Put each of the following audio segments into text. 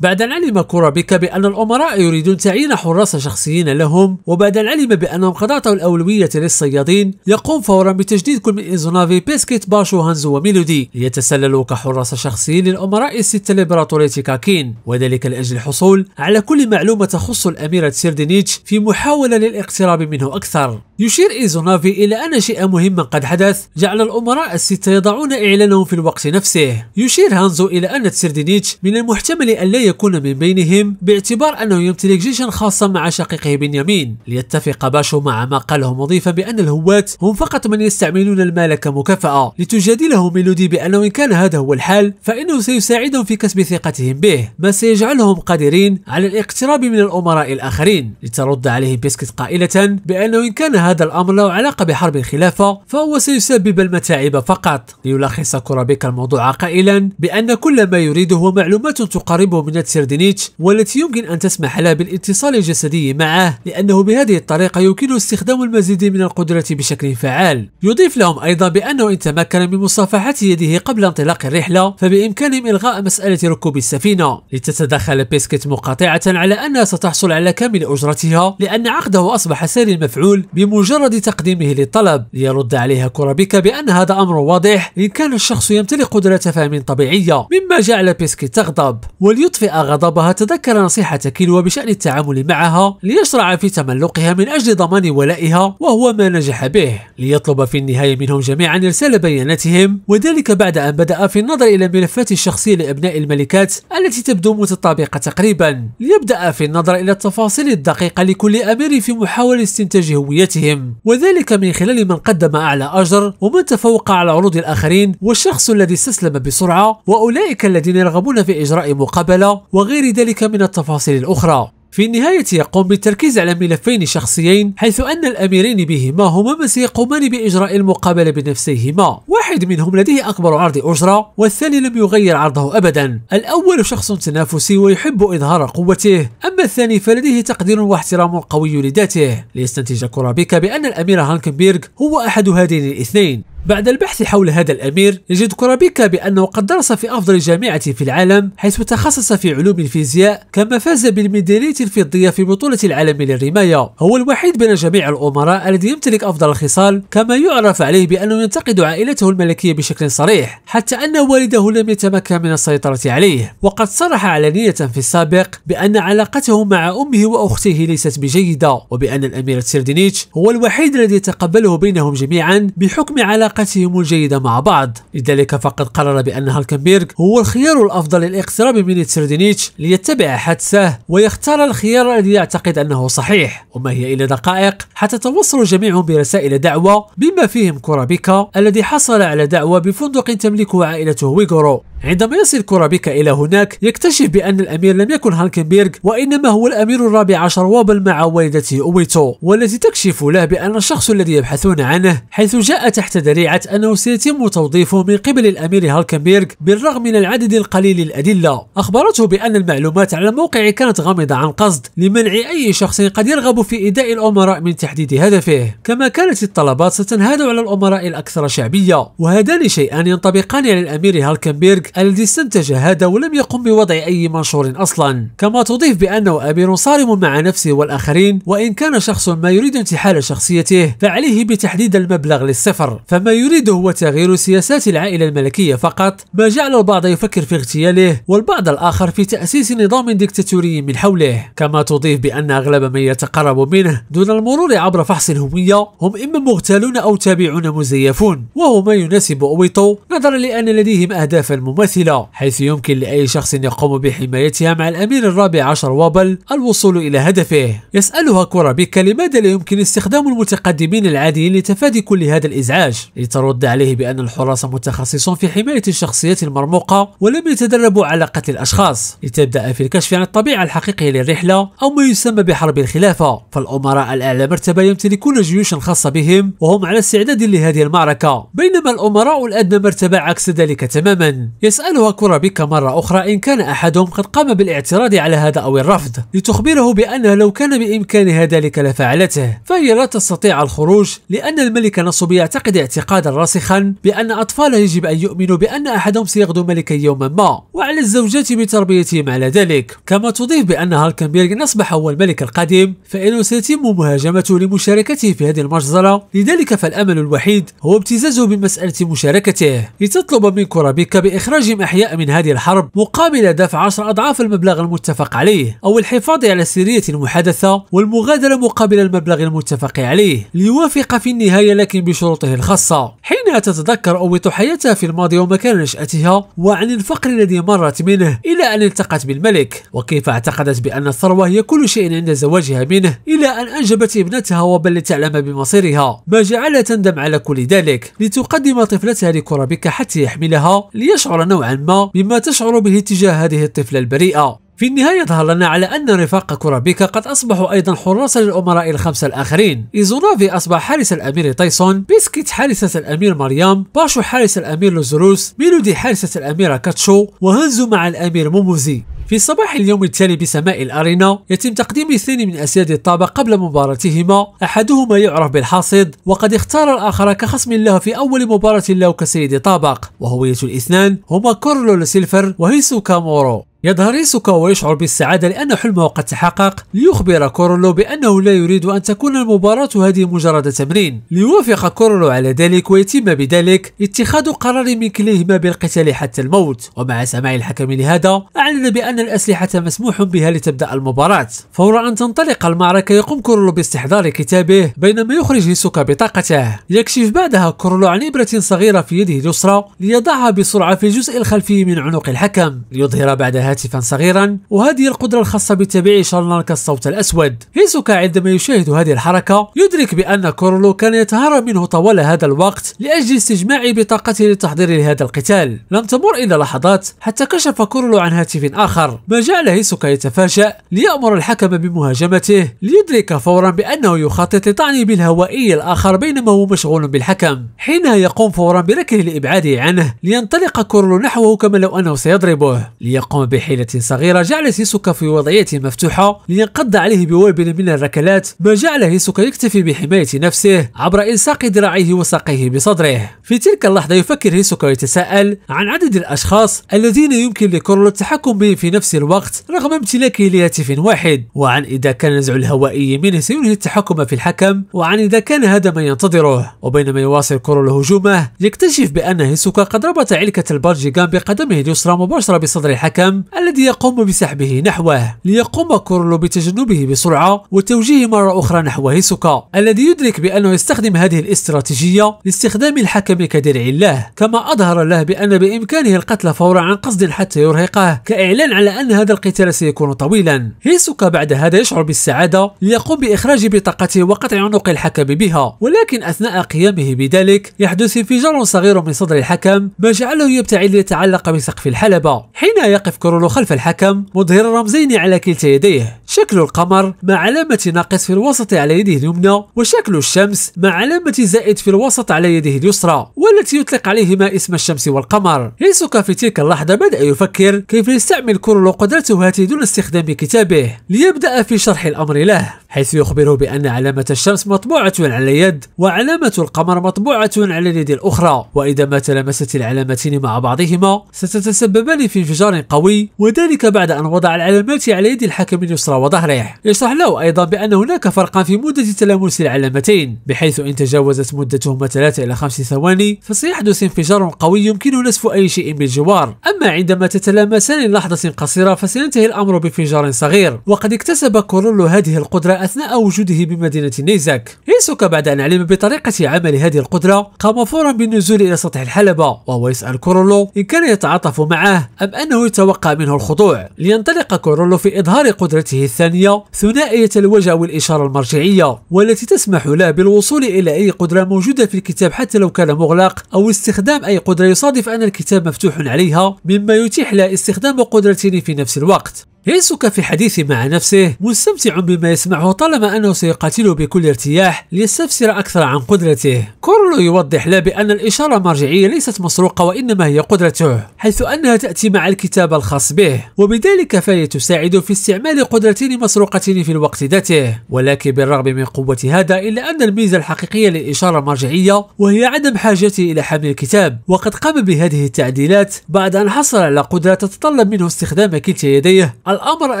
بعد أن علم كورابيكا بأن الأمراء يريدون تعيين حراس شخصيين لهم وبعد أن علم بأنهم قد أعطوا الأولوية للصيادين يقوم فورا بتجديد كل من إيزونافي، بيسكيت باشو هانزو وميلودي ليتسللوا كحراس شخصيين للأمراء الستة الإمبراطورية كاكين وذلك لأجل الحصول على كل معلومة تخص الأميرة سيردينيتش في محاولة للاقتراب منه أكثر يشير إيزونافي إلى أن شيئا مهما قد حدث جعل الأمراء الستة يضعون إعلانهم في الوقت نفسه يشير هانزو إلى أن سيردينيتش من المحتمل أن لا يكون من بينهم باعتبار أنه يمتلك جيشا خاصا مع شقيقه بنيامين ليتفق باشو مع ما قاله مضيفا بأن الهواة هم فقط من يستعملون المال كمكافأة لتجادله ميلودي بأنه إن كان هذا هو الحال فإنه سيساعدهم في كسب ثقتهم به ما سيجعلهم قادرين على الاقتراب من الأمراء الآخرين لترد عليه بيسكت قائلة بأنه إن كان هذا الأمر له علاقة بحرب الخلافة فهو سيسبب المتاعب فقط ليلخص كورابيكا الموضوع قائلا بأن كل ما يريده هو معلومات تقربه من مدينة سيردينيتش والتي يمكن أن تسمح لها بالاتصال الجسدي معه لأنه بهذه الطريقة يمكنه استخدام المزيد من القدرة بشكل فعال يضيف لهم أيضا بأنه إن تمكن من مصافحة يده قبل انطلاق الرحلة فبإمكانهم إلغاء مسألة ركوب السفينة لتتدخل بيسكيت مقاطعة على أنها ستحصل على كامل أجرتها لأن عقده أصبح ساري المفعول بمجرد تقديمه للطلب ليرد عليها كورابيكا بأن هذا أمر واضح إن كان الشخص يمتلك قدرة فهم طبيعية مما جعل بيسكيت تغضب وليطفئ غضبها تذكر نصيحة كيلوا بشأن التعامل معها ليشرع في تملقها من أجل ضمان ولائها وهو ما نجح به ليطلب في النهاية منهم جميعا إرسال بياناتهم وذلك بعد أن بدأ في النظر إلى الملفات الشخصية لأبناء الملكات التي تبدو متطابقة تقريبا ليبدأ في النظر إلى التفاصيل الدقيقة لكل أمير في محاولة استنتاج هويتهم وذلك من خلال من قدم أعلى أجر ومن تفوق على عروض الآخرين والشخص الذي استسلم بسرعة وأولئك الذين يرغبون في إجراء مقابلة وغير ذلك من التفاصيل الأخرى في النهاية يقوم بالتركيز على ملفين شخصيين حيث أن الأميرين بهما هما من سيقومان بإجراء المقابلة بنفسيهما واحد منهم لديه أكبر عرض أجرة والثاني لم يغير عرضه أبدا الأول شخص تنافسي ويحب إظهار قوته أما الثاني فلديه تقدير واحترام قوي لذاته ليستنتج كورابيكا بأن الأمير هانكنبيرغ هو أحد هذين الاثنين بعد البحث حول هذا الأمير يجد كورابيكا بأنه قد درس في أفضل جامعة في العالم حيث تخصص في علوم الفيزياء كما فاز بالميدالية الفضية في بطولة العالم للرماية هو الوحيد بين جميع الأمراء الذي يمتلك أفضل الخصال كما يعرف عليه بأنه ينتقد عائلته الملكية بشكل صريح حتى أن والده لم يتمكن من السيطرة عليه وقد صرح علنية في السابق بأن علاقته مع أمه وأخته ليست بجيدة وبأن الأمير سيردينيتش هو الوحيد الذي يتقبله بينهم جميعا بحكم علاقة علاقتهم الجيدة مع بعض لذلك فقد قرر بأن هالكنبيرغ هو الخيار الأفضل للاقتراب من تسردينيتش ليتبع حدسه ويختار الخيار الذي يعتقد أنه صحيح وما هي إلا دقائق حتى توصل جميعهم برسائل دعوة بما فيهم كورابيكا الذي حصل على دعوة بفندق تملكه عائلته ويغورو عندما يصل كورابيكا إلى هناك يكتشف بأن الأمير لم يكن هانكنبيرغ وإنما هو الأمير الرابع عشر وابل مع والدته أويتو والتي تكشف له بأن الشخص الذي يبحثون عنه حيث جاء تحت ذريعة أنه سيتم توظيفه من قبل الأمير هالكنبيرغ بالرغم من العدد القليل الأدلة أخبرته بأن المعلومات على الموقع كانت غامضة عن قصد لمنع أي شخص قد يرغب في إيداء الأمراء من تحديد هدفه كما كانت الطلبات ستنهاد على الأمراء الأكثر شعبية وهذان شيئان ينطبقان على الأمير هالكنبيرغ الذي استنتج هذا ولم يقم بوضع أي منشور أصلا كما تضيف بأنه أمير صارم مع نفسه والآخرين وإن كان شخص ما يريد انتحال شخصيته فعليه بتحديد المبلغ للصفر فما يريده هو تغيير سياسات العائلة الملكية فقط ما جعل البعض يفكر في اغتياله والبعض الآخر في تأسيس نظام ديكتاتوري من حوله كما تضيف بأن أغلب من يتقرب منه دون المرور عبر فحص الهوية هم إما مغتالون أو تابعون مزيفون وهو ما يناسب أويتو نظرا لأن لديهم أهدافا مميزة مماثلة حيث يمكن لأي شخص يقوم بحمايتها مع الأمير الرابع عشر وابل الوصول إلى هدفه يسألها كورا بيكا لماذا لا يمكن استخدام المتقدمين العاديين لتفادي كل هذا الإزعاج لترد عليه بأن الحراس متخصصون في حماية الشخصيات المرموقة ولم يتدربوا على قتل الأشخاص لتبدأ في الكشف عن الطبيعة الحقيقية للرحلة أو ما يسمى بحرب الخلافة فالأمراء الأعلى مرتبة يمتلكون جيوشا خاصة بهم وهم على استعداد لهذه المعركة بينما الأمراء الأدنى مرتبة عكس ذلك تماما يسألها كورابيكا مرة أخرى إن كان أحدهم قد قام بالاعتراض على هذا أو الرفض لتخبره بأنه لو كان بإمكانها ذلك لفعلته فهي لا تستطيع الخروج لأن الملك نصب يعتقد اعتقادا راسخا بأن أطفاله يجب أن يؤمنوا بأن أحدهم سيغدو ملكا يوما ما وعلى الزوجات بتربيتهم على ذلك كما تضيف بأن هالكنبيرغ إن أصبح هو الملك القادم فإنه سيتم مهاجمته لمشاركته في هذه المجزرة لذلك فالأمل الوحيد هو ابتزازه بمسألة مشاركته لتطلب من كورابيكا بإخراج تراجم أحياء من هذه الحرب مقابل دفع 10 أضعاف المبلغ المتفق عليه أو الحفاظ على سرية المحادثة والمغادرة مقابل المبلغ المتفق عليه ليوافق في النهاية لكن بشروطه الخاصة حينها تتذكر أويط حياتها في الماضي ومكان نشأتها وعن الفقر الذي مرت منه إلى أن التقت بالملك وكيف اعتقدت بأن الثروة هي كل شيء عند زواجها منه إلى أن أنجبت ابنتها وبل لتعلم بمصيرها ما جعلها تندم على كل ذلك لتقدم طفلتها لكورابيكا حتى يحملها ليشعر نوعا ما مما تشعر به تجاه هذه الطفلة البريئة في النهاية ظهر لنا على أن رفاق كورابيكا قد أصبحوا أيضا حراسا للأمراء الخمسة الآخرين إيزونافي أصبح حارس الأمير تايسون بيسكيت حارسة الأمير مريم باشو حارس الأمير لوزروس ميلودي حارسة الأميرة كاتشو وهنزو مع الأمير موموزي في صباح اليوم التالي بسماء الأرينا يتم تقديم اثنين من أسياد الطابة قبل مباراتهما أحدهما يعرف بالحاصد وقد اختار الآخر كخصم له في أول مباراة له كسيد طابق وهوية الاثنان هما كورلو سيلفر وهيسو كامورو يظهر إيسوكا ويشعر بالسعادة لأن حلمه قد تحقق ليخبر كورولو بأنه لا يريد أن تكون المباراة هذه مجرد تمرين ليوافق كورولو على ذلك ويتم بذلك اتخاذ قرار من كليهما بالقتال حتى الموت ومع سماع الحكم لهذا أعلن بأن الأسلحة مسموح بها لتبدأ المباراة فور أن تنطلق المعركة يقوم كورولو باستحضار كتابه بينما يخرج إيسوكا بطاقته يكشف بعدها كورولو عن إبرة صغيرة في يده اليسرى ليضعها بسرعة في الجزء الخلفي من عنق الحكم ليظهر بعدها هاتفا صغيرا وهذه القدرة الخاصة بتبعي شرنك الصوت الأسود هيسوكا عندما يشاهد هذه الحركة يدرك بأن كورلو كان يتهرب منه طوال هذا الوقت لأجل استجماع بطاقته للتحضير لهذا القتال لم تمر إلا لحظات حتى كشف كورلو عن هاتف آخر ما جعل هيسوكا يتفاجأ ليأمر الحكم بمهاجمته ليدرك فورا بأنه يخطط لطعن بالهوائي الآخر بينما هو مشغول بالحكم حينها يقوم فورا بركله لإبعاده عنه لينطلق كورلو نحوه كما لو أنه سيضربه ليقوم به بحيلة صغيرة جعلت هيسوكا في وضعية مفتوحة لينقض عليه بوابل من الركلات ما جعل هيسوكا يكتفي بحماية نفسه عبر إلصاق ذراعيه وساقيه بصدره في تلك اللحظة يفكر هيسوكا يتساءل عن عدد الأشخاص الذين يمكن لكورو التحكم بهم في نفس الوقت رغم امتلاكه لهاتف واحد وعن إذا كان نزع الهوائي منه سينهي التحكم في الحكم وعن إذا كان هذا ما ينتظره وبينما يواصل كورو هجومه يكتشف بأن هيسوكا قد ربط علكة البرجيغان بقدمه اليسرى مباشرة بصدر الحكم الذي يقوم بسحبه نحوه ليقوم كورلو بتجنبه بسرعة وتوجيه مرة أخرى نحو هيسوكا الذي يدرك بأنه يستخدم هذه الاستراتيجية لاستخدام الحكم كدرع له كما أظهر له بأن بإمكانه القتل فورا عن قصد حتى يرهقه كإعلان على أن هذا القتال سيكون طويلا هيسوكا بعد هذا يشعر بالسعادة ليقوم بإخراج بطاقته وقطع عنق الحكم بها ولكن أثناء قيامه بذلك يحدث انفجار صغير من صدر الحكم ما جعله يبتعد ليتعلق بسقف الحلبة حين يقف كورلو يتمرن خلف الحكم مظهر رمزين على كلتا يديه شكل القمر مع علامة ناقص في الوسط على يده اليمنى وشكل الشمس مع علامة زائد في الوسط على يده اليسرى والتي يطلق عليهما اسم الشمس والقمر هيسوكا في تلك اللحظة بدأ يفكر كيف يستعمل كورو قدرته هاته دون استخدام كتابه ليبدأ في شرح الأمر له حيث يخبره بأن علامة الشمس مطبوعة على اليد وعلامة القمر مطبوعة على اليد الأخرى وإذا ما تلامست العلامتين مع بعضهما ستتسببان في انفجار قوي وذلك بعد أن وضع العلامات على يد الحكم اليسرى وظهره يشرح له أيضا بأن هناك فرقا في مدة تلامس العلامتين بحيث إن تجاوزت مدتهما 3 إلى 5 ثواني فسيحدث انفجار قوي يمكنه نسف أي شيء بالجوار أما عندما تتلامسان لحظة قصيرة فسينتهي الأمر بانفجار صغير وقد اكتسب كورولو هذه القدرة أثناء وجوده بمدينة نيزاك هيسوكا بعد أن علم بطريقة عمل هذه القدرة قام فورا بالنزول إلى سطح الحلبة وهو يسأل كورولو إن كان يتعاطف معه أم أنه يتوقع منه الخضوع لينطلق كورولو في إظهار قدرته الثانية ثنائية الوجه والإشارة المرجعية والتي تسمح له بالوصول إلى أي قدرة موجودة في الكتاب حتى لو كان مغلق أو استخدام أي قدرة يصادف أن الكتاب مفتوح عليها مما يتيح له استخدام قدرتين في نفس الوقت هيسوكا في حديثه مع نفسه مستمتع بما يسمعه طالما أنه سيقاتله بكل ارتياح ليستفسر أكثر عن قدرته كورلو يوضح له بأن الإشارة المرجعية ليست مسروقة وإنما هي قدرته حيث أنها تأتي مع الكتاب الخاص به وبذلك فهي تساعد في استعمال قدرتين مسروقتين في الوقت ذاته ولكن بالرغم من قوة هذا إلا أن الميزة الحقيقية للإشارة المرجعية وهي عدم حاجته إلى حمل الكتاب وقد قام بهذه التعديلات بعد أن حصل على قدرة تتطلب منه استخدام كلتا يديه الأمر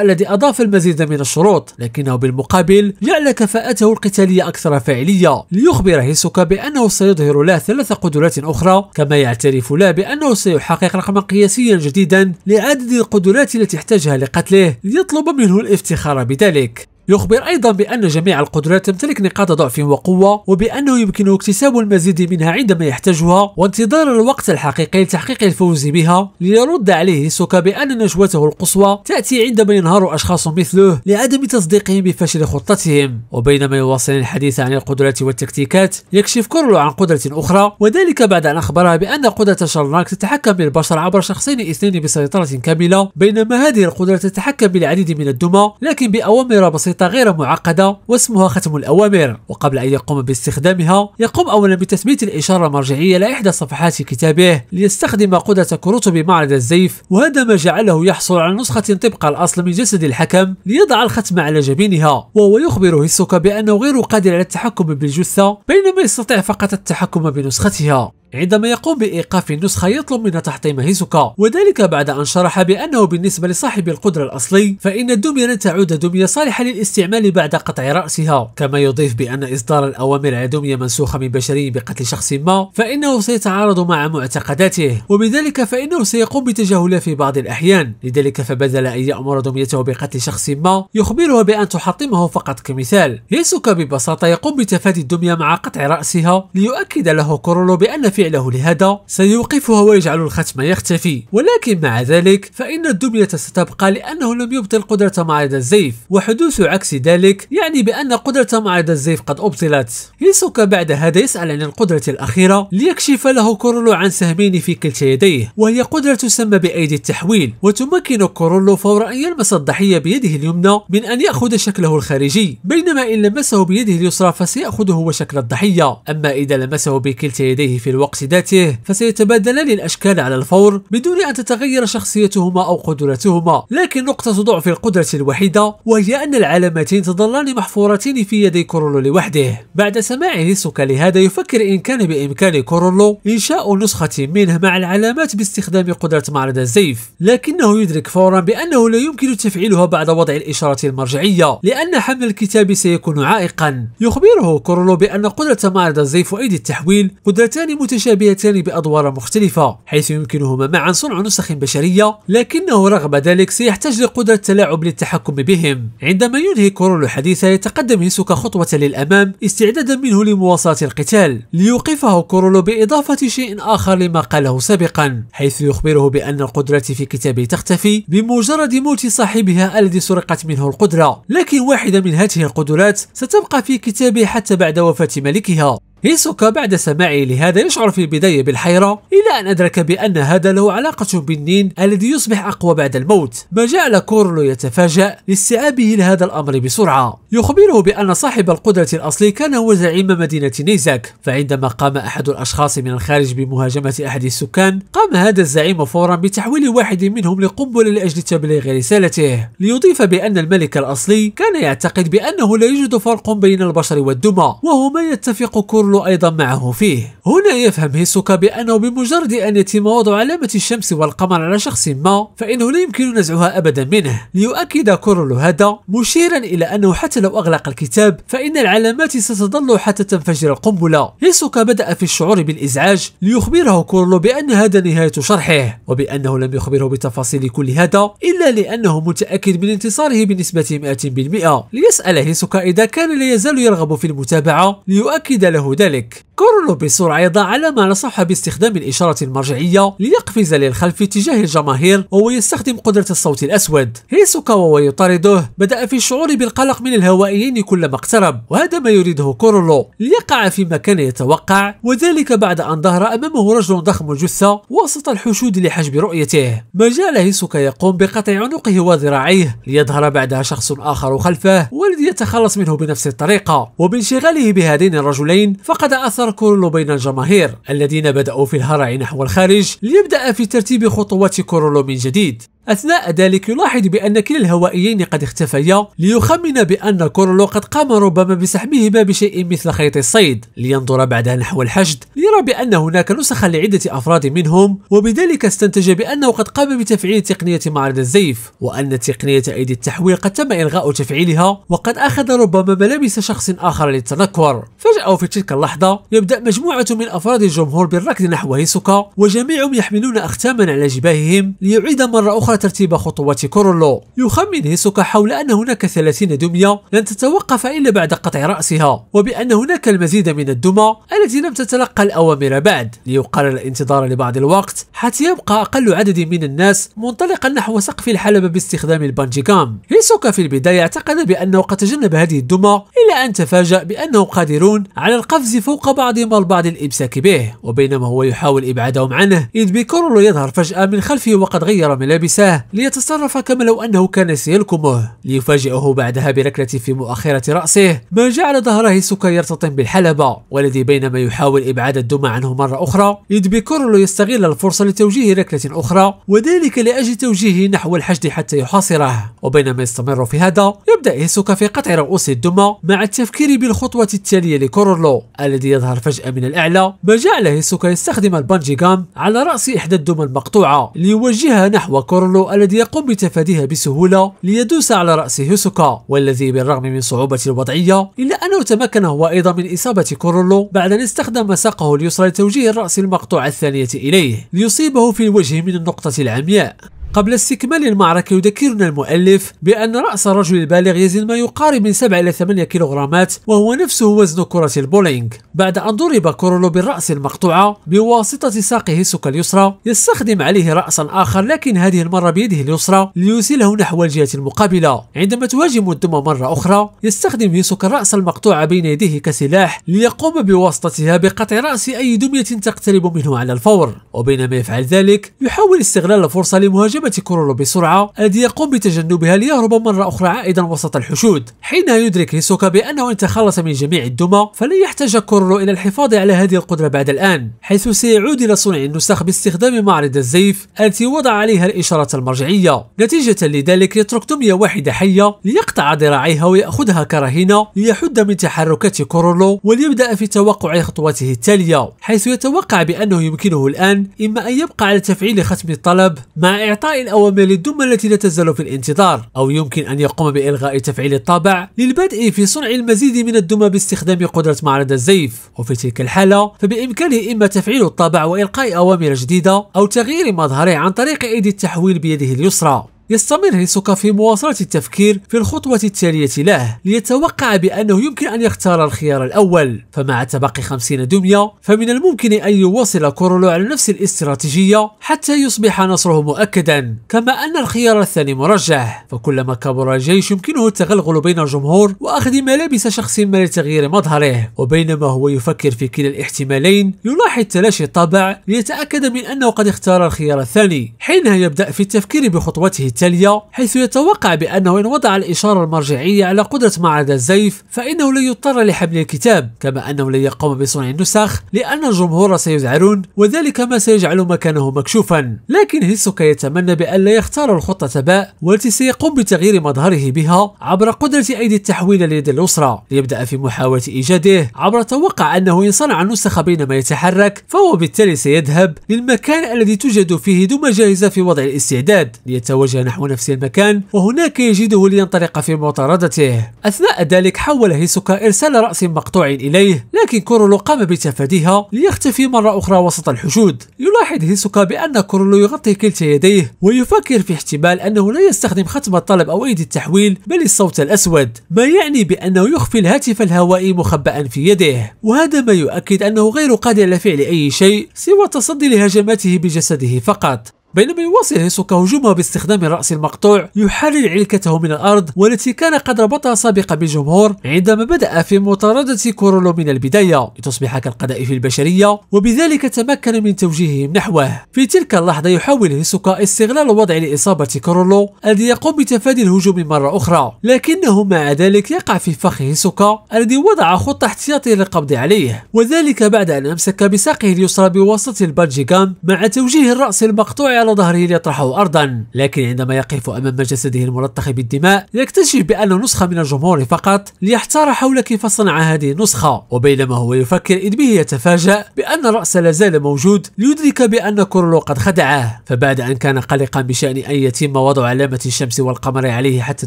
الذي أضاف المزيد من الشروط لكنه بالمقابل جعل كفاءته القتالية أكثر فاعلية ليخبر هيسوكا بأنه سيظهر له ثلاث قدرات أخرى كما يعترف له بأنه سيحقق رقما قياسيا جديدا لعدد القدرات التي احتاجها لقتله ليطلب منه الافتخار بذلك يخبر أيضا بأن جميع القدرات تمتلك نقاط ضعف وقوة وبأنه يمكنه اكتساب المزيد منها عندما يحتاجها وانتظار الوقت الحقيقي لتحقيق الفوز بها ليرد عليه سوكا بأن نجوته القصوى تأتي عندما ينهار أشخاص مثله لعدم تصديقهم بفشل خطتهم وبينما يواصل الحديث عن القدرات والتكتيكات يكشف كورلو عن قدرة أخرى وذلك بعد أن أخبرها بأن قدرة شرناك تتحكم بالبشر عبر شخصين اثنين بسيطرة كاملة بينما هذه القدرة تتحكم بالعديد من الدمى لكن بأوامر بسيطة خريطة غير معقدة واسمها ختم الأوامر وقبل أن يقوم باستخدامها يقوم أولا بتثبيت الإشارة المرجعية لإحدى صفحات كتابه ليستخدم قدرة كروتو بمعرض الزيف وهذا ما جعله يحصل على نسخة طبق الأصل من جسد الحكم ليضع الختم على جبينها وهو يخبر هيسوكا بأنه غير قادر على التحكم بالجثة بينما يستطيع فقط التحكم بنسختها عندما يقوم بإيقاف النسخة يطلب منها تحطيم هيسوكا وذلك بعد أن شرح بأنه بالنسبة لصاحب القدرة الأصلي فإن الدمية لن تعود دمية صالحة للاستعمال بعد قطع رأسها كما يضيف بأن إصدار الأوامر على دمية منسوخة من بشري بقتل شخص ما فإنه سيتعارض مع معتقداته وبذلك فإنه سيقوم بتجاهله في بعض الأحيان لذلك فبدل أن يأمر دميته بقتل شخص ما يخبرها بأن تحطمه فقط كمثال هيسوكا ببساطة يقوم بتفادي الدمية مع قطع رأسها ليؤكد له كورولو بأن في فعله لهذا سيوقفها ويجعل الختم يختفي ولكن مع ذلك فإن الدمية ستبقى لأنه لم يبطل قدرة معرض الزيف وحدوث عكس ذلك يعني بأن قدرة معرض الزيف قد أبطلت هيسوكا بعد هذا يسأل عن القدرة الأخيرة ليكشف له كورولو عن سهمين في كلتا يديه وهي قدرة تسمى بأيدي التحويل وتمكن كورولو فور أن يلمس الضحية بيده اليمنى من أن يأخذ شكله الخارجي بينما إن لمسه بيده اليسرى فسيأخذه هو شكل الضحية أما إذا لمسه بكلتا يديه في الوقت وأقصدته فسيتبادلان الأشكال على الفور بدون أن تتغير شخصيتهما أو قدرتهما لكن نقطة ضعف القدرة الوحيدة وهي أن العلامتين تظلان محفورتين في يدي كورولو لوحده بعد سماع هيسوكا لهذا يفكر إن كان بإمكان كورولو إنشاء نسخة منه مع العلامات باستخدام قدرة معرض الزيف لكنه يدرك فورا بأنه لا يمكن تفعيلها بعد وضع الإشارة المرجعية لأن حمل الكتاب سيكون عائقا يخبره كورولو بأن قدرة معرض الزيف وأيدي التحويل قدرتان متشابهتان متشابهتان بأدوار مختلفة حيث يمكنهما معا صنع نسخ بشرية لكنه رغم ذلك سيحتاج لقدرة التلاعب للتحكم بهم عندما ينهي كورولو حديثة يتقدم هيسوكا خطوة للأمام استعدادا منه لمواصلة القتال ليوقفه كورولو بإضافة شيء آخر لما قاله سابقا حيث يخبره بأن القدرات في كتابه تختفي بمجرد موت صاحبها الذي سرقت منه القدرة لكن واحدة من هذه القدرات ستبقى في كتابه حتى بعد وفاة ملكها هيسوكا بعد سماعه لهذا يشعر في البداية بالحيرة إلى أن أدرك بأن هذا له علاقة بالنين الذي يصبح أقوى بعد الموت ما جعل كورلو يتفاجأ لاستيعابه لهذا الأمر بسرعة يخبره بأن صاحب القدرة الأصلي كان هو زعيم مدينة نيزاك فعندما قام أحد الأشخاص من الخارج بمهاجمة أحد السكان قام هذا الزعيم فورا بتحويل واحد منهم لقنبلة لأجل تبليغ رسالته ليضيف بأن الملك الأصلي كان يعتقد بأنه لا يوجد فرق بين البشر والدمى وهو ما يتفق كورلو الكل أيضا معه فيه هنا يفهم هيسوكا بأنه بمجرد أن يتم وضع علامة الشمس والقمر على شخص ما فإنه لا يمكن نزعها أبدا منه ليؤكد كورولو هذا مشيرا إلى أنه حتى لو أغلق الكتاب فإن العلامات ستظل حتى تنفجر القنبلة هيسوكا بدأ في الشعور بالإزعاج ليخبره كورولو بأن هذا نهاية شرحه وبأنه لم يخبره بتفاصيل كل هذا إلا لأنه متأكد من انتصاره بنسبة 100% ليسأل هيسوكا إذا كان لا يزال يرغب في المتابعة ليؤكد له ذلك كورونو بسرعة يضع علامة نصح باستخدام الإشارة المرجعية ليقفز للخلف تجاه الجماهير وهو يستخدم قدرة الصوت الأسود هيسوكا وهو يطارده بدأ في الشعور بالقلق من الهوائيين كلما اقترب وهذا ما يريده كورونو ليقع فيما كان يتوقع وذلك بعد أن ظهر أمامه رجل ضخم الجثة وسط الحشود لحجب رؤيته ما جعل هيسوكا يقوم بقطع عنقه وذراعيه ليظهر بعدها شخص آخر خلفه والذي يتخلص منه بنفس الطريقة وبانشغاله بهذين الرجلين فقد أثر الكل بين الجماهير الذين بدأوا في الهرع نحو الخارج ليبدأ في ترتيب خطوات كورولو من جديد أثناء ذلك يلاحظ بأن كلا الهوائيين قد اختفيا ليخمن بأن كورلو قد قام ربما بسحبهما بشيء مثل خيط الصيد لينظر بعدها نحو الحشد ليرى بأن هناك نسخا لعدة أفراد منهم وبذلك استنتج بأنه قد قام بتفعيل تقنية معرض الزيف وأن تقنية أيدي التحويل قد تم إلغاء تفعيلها وقد أخذ ربما ملابس شخص آخر للتنكر فجأة في تلك اللحظة يبدأ مجموعة من أفراد الجمهور بالركض نحو هيسوكا وجميعهم يحملون أختاما على جباههم ليعيد مرة أخرى ترتيب خطوات كورولو يخمن هيسوكا حول أن هناك 30 دمية لن تتوقف إلا بعد قطع رأسها وبأن هناك المزيد من الدمى التي لم تتلقى الأوامر بعد ليقرر الانتظار لبعض الوقت حتى يبقى أقل عدد من الناس منطلقا نحو سقف الحلبة باستخدام البانجيكام هيسوكا في البداية اعتقد بأنه قد تجنب هذه الدمى إلى أن تفاجأ بأنهم قادرون على القفز فوق بعضهم البعض الإمساك به وبينما هو يحاول إبعادهم عنه إذ بكورولو يظهر فجأة من خلفه وقد غير ملابسه نفسه ليتصرف كما لو أنه كان سيلكمه ليفاجئه بعدها بركلة في مؤخرة رأسه ما جعل ظهر هيسوكا يرتطم بالحلبة والذي بينما يحاول إبعاد الدمى عنه مرة أخرى إذ بيكورلو يستغل الفرصة لتوجيه ركلة أخرى وذلك لأجل توجيهه نحو الحشد حتى يحاصره وبينما يستمر في هذا يبدأ هيسوكا في قطع رؤوس الدمى مع التفكير بالخطوة التالية لكورولو الذي يظهر فجأة من الأعلى ما جعل هيسوكا يستخدم البانجي جام على رأس إحدى الدمى المقطوعة ليوجهها نحو كورولو كارلو الذي يقوم بتفاديها بسهولة ليدوس على رأس هيسوكا والذي بالرغم من صعوبة الوضعية إلا أنه تمكن هو أيضا من إصابة كورولو بعد أن استخدم ساقه اليسرى لتوجيه الرأس المقطوعة الثانية إليه ليصيبه في الوجه من النقطة العمياء قبل استكمال المعركة يذكرنا المؤلف بأن رأس الرجل البالغ يزن ما يقارب من 7 إلى 8 كيلوغرامات وهو نفسه وزن كرة البولينج بعد أن ضرب كورولو بالرأس المقطوعة بواسطة ساقه السكة اليسرى يستخدم عليه رأسا آخر لكن هذه المرة بيده اليسرى ليوصله نحو الجهة المقابلة عندما تهاجم الدم مرة أخرى يستخدم هيسوكا الرأس المقطوع بين يديه كسلاح ليقوم بواسطتها بقطع رأس أي دمية تقترب منه على الفور وبينما يفعل ذلك يحاول استغلال الفرصة لمهاجمة إجابة كورولو بسرعة الذي يقوم بتجنبها ليهرب مرة أخرى عائدا وسط الحشود حينها يدرك هيسوكا بأنه إن تخلص من جميع الدمى فلن يحتاج كورولو إلى الحفاظ على هذه القدرة بعد الآن حيث سيعود إلى صنع النسخ باستخدام معرض الزيف التي وضع عليها الإشارة المرجعية نتيجة لذلك يترك دمية واحدة حية ليقطع ذراعيها ويأخذها كرهينة ليحد من تحركات كورولو وليبدأ في توقع خطواته التالية حيث يتوقع بأنه يمكنه الآن إما أن يبقى على تفعيل ختم الطلب مع إعطاء إلغاء الأوامر الدم التي لا تزال في الانتظار أو يمكن أن يقوم بإلغاء تفعيل الطابع للبدء في صنع المزيد من الدم باستخدام قدرة معرض الزيف وفي تلك الحالة فبإمكانه إما تفعيل الطابع وإلقاء أوامر جديدة أو تغيير مظهره عن طريق أيدي التحويل بيده اليسرى يستمر هيسوكا في مواصلة التفكير في الخطوة التالية له ليتوقع بأنه يمكن أن يختار الخيار الأول فمع تبقي 50 دمية فمن الممكن أن يواصل كورولو على نفس الاستراتيجية حتى يصبح نصره مؤكدا كما أن الخيار الثاني مرجح فكلما كبر الجيش يمكنه التغلغل بين الجمهور وأخذ ملابس شخص ما لتغيير مظهره وبينما هو يفكر في كلا الاحتمالين يلاحظ تلاشي الطبع ليتأكد من أنه قد اختار الخيار الثاني حينها يبدأ في التفكير بخطوته التالية التالية حيث يتوقع بأنه إن وضع الإشارة المرجعية على قدرة معرض الزيف فإنه لن يضطر لحمل الكتاب كما أنه لن يقوم بصنع النسخ لأن الجمهور سيذعرون وذلك ما سيجعل مكانه مكشوفا لكن هيسوكا يتمنى بأن لا يختار الخطة باء والتي سيقوم بتغيير مظهره بها عبر قدرة أيدي التحويل اليد اليسرى ليبدأ في محاولة إيجاده عبر توقع أنه إن صنع النسخ بينما يتحرك فهو بالتالي سيذهب للمكان الذي توجد فيه دمجة جاهزة في وضع الاستعداد ليتوجه نحو نفس المكان وهناك يجده لينطلق في مطاردته أثناء ذلك حاول هيسوكا إرسال رأس مقطوع إليه لكن كورولو قام بتفاديها ليختفي مرة أخرى وسط الحشود يلاحظ هيسوكا بأن كورولو يغطي كلتا يديه ويفكر في احتمال أنه لا يستخدم ختم الطلب أو أيدي التحويل بل الصوت الأسود ما يعني بأنه يخفي الهاتف الهوائي مخبأ في يده وهذا ما يؤكد أنه غير قادر على فعل أي شيء سوى التصدي لهجماته بجسده فقط بينما يواصل هيسوكا هجومه باستخدام الرأس المقطوع يحرر علكته من الأرض والتي كان قد ربطها سابقا بالجمهور عندما بدأ في مطاردة كورولو من البداية لتصبح كالقذائف البشرية وبذلك تمكن من توجيههم نحوه في تلك اللحظة يحاول هيسوكا استغلال الوضع لإصابة كورولو الذي يقوم بتفادي الهجوم مرة أخرى لكنه مع ذلك يقع في فخ هيسوكا الذي وضع خطة احتياطية للقبض عليه وذلك بعد أن أمسك بساقه اليسرى بواسطة البانجيغام مع توجيه الرأس المقطوع على ظهره ليطرحه أرضا لكن عندما يقف أمام جسده الملطخ بالدماء يكتشف بأنه نسخة من الجمهور فقط ليحتار حول كيف صنع هذه النسخة وبينما هو يفكر إذ به يتفاجأ بأن الرأس لازال موجود ليدرك بأن كورلو قد خدعه فبعد أن كان قلقا بشأن أن يتم وضع علامة الشمس والقمر عليه حتى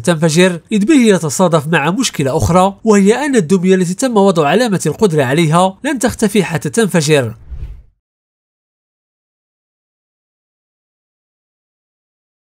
تنفجر إذ به يتصادف مع مشكلة أخرى وهي أن الدمية التي تم وضع علامة القدرة عليها لن تختفي حتى تنفجر